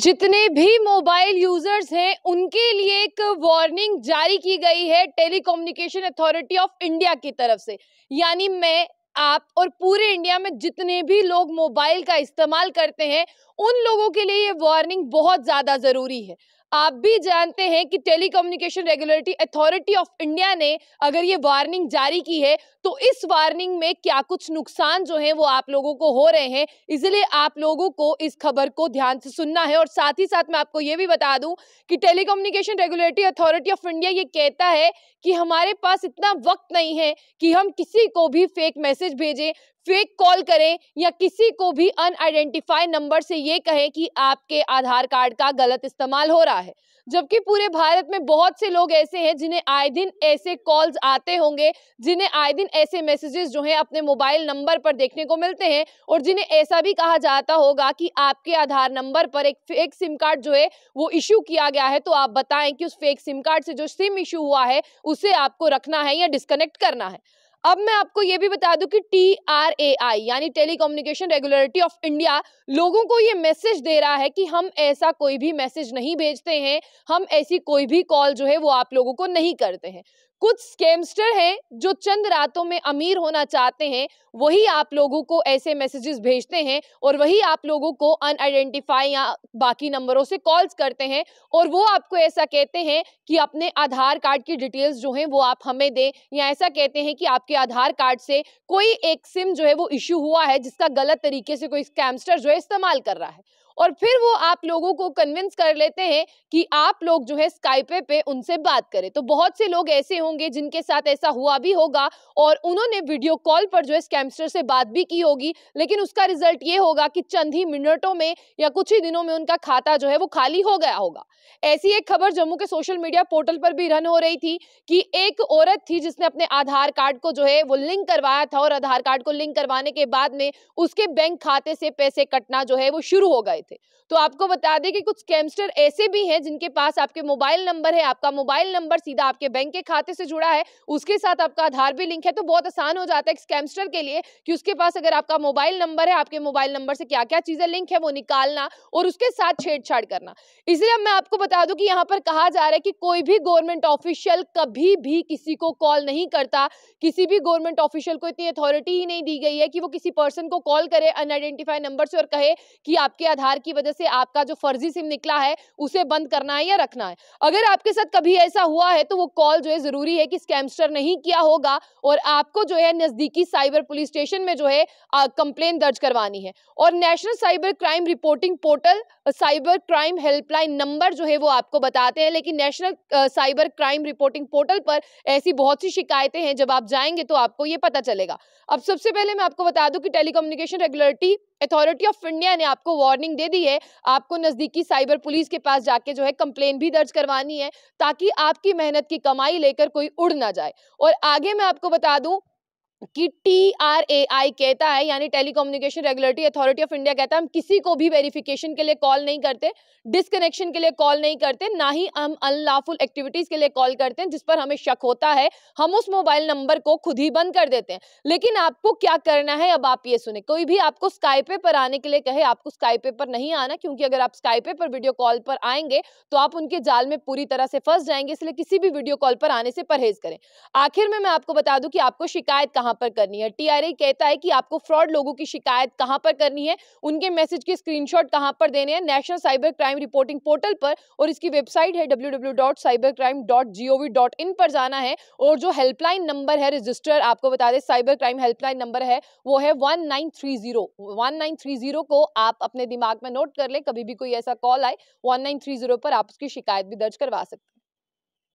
जितने भी mobile users हैं उनके लिए एक वार्निंग जारी की गई है टेलीकम्युनिकेशन अथॉरिटी ऑफ इंडिया की तरफ से यानी मैं आप और पूरे इंडिया में जितने भी लोग मोबाइल का इस्तेमाल करते हैं उन लोगों के लिए ये वार्निंग बहुत ज़्यादा ज़रूरी है आप भी जानते हैं कि telecommunication regulatory authority of India ने अगर ये वार्निंग जारी की है तो इस वार्निंग में क्या कुछ नुकसान जो है वो आप लोगों को हो रहे हैं इसलिए आप लोगों को इस खबर को ध्यान से सुनना है और साथ ही साथ मैं आपको ये भी बता दूं कि telecommunication regulatory authority of India ये कहता है कि हमारे पास इतना वक्त नहीं है कि हम किसी को भी फेक मैसेज मैसेज भेजें फेक कॉल करें या किसी को भी अनआइडेंटिफाई नंबर से ये कहें कि आपके आधार कार्ड का गलत इस्तेमाल हो रहा है जबकि पूरे भारत में बहुत से लोग ऐसे हैं जिन्हें आए दिन ऐसे कॉल्स आते होंगे जिन्हें आए दिन ऐसे मैसेजेस जो हैं अपने मोबाइल नंबर पर देखने को मिलते हैं और जिन्हें ऐसा भी कहा जाता होगा कि आपके आधार नंबर पर एक फेक सिम कार्ड जो है वो इशू किया गया है तो आप बताएं कि उस फेक सिम कार्ड से जो सिम इशू हुआ है उसे आपको रखना है या डिस्कनेक्ट करना है अब मैं आपको ये भी बता दूं कि टी आर ए आई यानी टेलीकोम्युनिकेशन रेगुलरिटी ऑफ इंडिया लोगों को ये मैसेज दे रहा है कि हम ऐसा कोई भी मैसेज नहीं भेजते हैं हम ऐसी कोई भी कॉल जो है वो आप लोगों को नहीं करते हैं कुछ स्कैमस्टर हैं जो चंद रातों में अमीर होना चाहते हैं वही आप लोगों को ऐसे मैसेजेस भेजते हैं और वही आप लोगों को अनआइडेंटिफाई या बाकी नंबरों से कॉल्स करते हैं और वो आपको ऐसा कहते हैं कि अपने आधार कार्ड की डिटेल्स जो हैं वो आप हमें दें या ऐसा कहते हैं कि आपके आधार कार्ड से कोई एक सिम जो है वो इश्यू हुआ है जिसका गलत तरीके से कोई स्कैमस्टर जो है इस्तेमाल कर रहा है और फिर वो आप लोगों को कन्विंस कर लेते हैं कि आप लोग जो है स्काइपे पे उनसे बात करें तो बहुत से लोग ऐसे होंगे जिनके साथ ऐसा हुआ भी होगा और उन्होंने वीडियो कॉल पर जो है स्कैमस्टर से बात भी की होगी लेकिन उसका रिजल्ट ये होगा कि चंद ही मिनटों में या कुछ ही दिनों में उनका खाता जो है वो खाली हो गया होगा ऐसी एक खबर जम्मू के सोशल मीडिया पोर्टल पर भी रन हो रही थी कि एक औरत थी जिसने अपने आधार कार्ड को जो है वो लिंक करवाया था और आधार कार्ड को लिंक करवाने के बाद में उसके बैंक खाते से पैसे कटना जो है वो शुरू हो गए आए थे तो आपको बता दें कि कुछ स्कैमस्टर ऐसे भी हैं जिनके पास आपके मोबाइल नंबर है आपका मोबाइल नंबर सीधा आपके बैंक के खाते से जुड़ा है उसके साथ आपका आधार भी लिंक है तो बहुत आसान हो जाता है स्कैमस्टर के लिए कि उसके पास अगर आपका मोबाइल नंबर है आपके मोबाइल नंबर से क्या क्या चीजें लिंक है वो निकालना और उसके साथ छेड़छाड़ करना इसलिए मैं आपको बता दूं कि यहाँ पर कहा जा रहा है कि कोई भी गवर्नमेंट ऑफिशियल कभी भी किसी को कॉल नहीं करता किसी भी गवर्नमेंट ऑफिशियल को इतनी अथॉरिटी ही नहीं दी गई है कि वो किसी पर्सन को कॉल करे अनआइडेंटिफाइड नंबर से और कहे कि आपके आधार आधार की वजह से आपका जो फर्जी सिम निकला है उसे बंद करना है या रखना है अगर आपके साथ कभी ऐसा हुआ है तो वो कॉल जो है जरूरी है कि स्कैमस्टर नहीं किया होगा और आपको जो है नजदीकी साइबर पुलिस स्टेशन में जो है कंप्लेन दर्ज करवानी है और national cyber crime reporting portal cyber crime helpline number जो है वो आपको बताते हैं लेकिन national cyber crime reporting portal पर ऐसी बहुत सी शिकायतें हैं जब आप जाएंगे तो आपको ये पता चलेगा अब सबसे पहले मैं आपको बता दूं कि telecommunication regularity authority of India ने आपको वार्निंग दे दी है आपको नज़दीकी साइबर पुलिस के पास जाके जो है कंप्लेन भी दर्ज करवानी है ताकि आपकी मेहनत की कमाई लेकर कोई उड़ ना जाए और आगे मैं आपको बता दूं कि टी आर ए आई कहता है यानी telecommunication regulatory authority of India कहता है हम किसी को भी वेरिफिकेशन के लिए कॉल नहीं करते डिसकनेक्शन के लिए कॉल नहीं करते ना ही हम अनलॉफुल एक्टिविटीज के लिए कॉल करते हैं जिस पर हमें शक होता है हम उस मोबाइल नंबर को खुद ही बंद कर देते हैं लेकिन आपको क्या करना है अब आप ये सुने कोई भी आपको स्काईपे पर आने के लिए कहे आपको स्काईपे पर नहीं आना क्योंकि अगर आप स्काईपे पर वीडियो कॉल पर आएंगे तो आप उनके जाल में पूरी तरह से फंस जाएंगे इसलिए किसी भी वीडियो कॉल पर आने से परहेज करें आखिर में मैं आपको बता दूं कि आपको शिकायत कहां कहां पर करनी है टीआरए कहता है कि आपको फ्रॉड लोगों की शिकायत कहां पर करनी है उनके मैसेज के स्क्रीनशॉट कहां पर देने हैं national cyber crime reporting portal पर और इसकी वेबसाइट है डब्ल्यू पर जाना है और जो हेल्पलाइन नंबर है रजिस्टर आपको बता दें साइबर क्राइम हेल्पलाइन नंबर है वो है वन नाइन को आप अपने दिमाग में नोट कर लें कभी भी कोई ऐसा कॉल आए वन पर आप उसकी शिकायत भी दर्ज करवा सकते